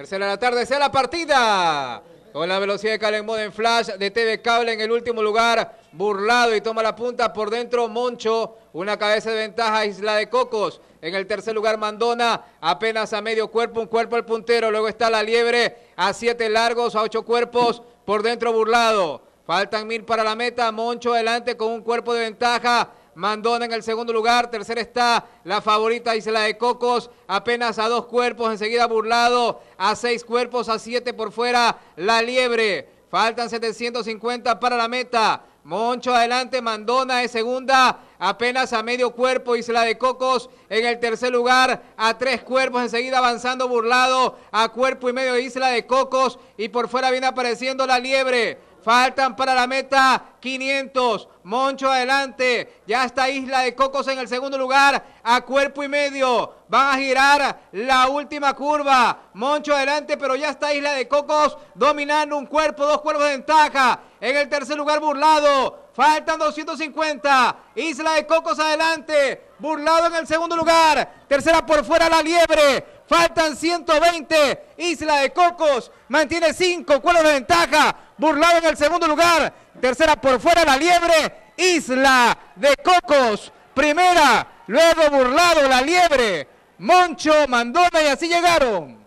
Tercera de la tarde, sea la partida. Con la velocidad de Calen Modern flash de TV Cable en el último lugar. Burlado y toma la punta por dentro Moncho. Una cabeza de ventaja Isla de Cocos. En el tercer lugar Mandona. Apenas a medio cuerpo, un cuerpo al puntero. Luego está la Liebre a siete largos, a ocho cuerpos. Por dentro Burlado. Faltan mil para la meta. Moncho adelante con un cuerpo de ventaja. Mandona en el segundo lugar, tercera está la favorita Isla de Cocos, apenas a dos cuerpos, enseguida burlado, a seis cuerpos, a siete por fuera, la liebre. Faltan 750 para la meta. Moncho adelante, Mandona es segunda, apenas a medio cuerpo, Isla de Cocos en el tercer lugar, a tres cuerpos, enseguida avanzando burlado, a cuerpo y medio Isla de Cocos y por fuera viene apareciendo la liebre. Faltan para la meta 500. Moncho adelante. Ya está Isla de Cocos en el segundo lugar. A cuerpo y medio. Van a girar la última curva. Moncho adelante, pero ya está Isla de Cocos dominando un cuerpo, dos cuerpos de ventaja. En el tercer lugar, burlado. Faltan 250. Isla de Cocos adelante. Burlado en el segundo lugar. Tercera por fuera la liebre. Faltan 120. Isla de Cocos mantiene 5. ¿Cuál es la ventaja? Burlado en el segundo lugar. Tercera por fuera la liebre. Isla de Cocos. Primera. Luego burlado la liebre. Moncho, Mandona y así llegaron.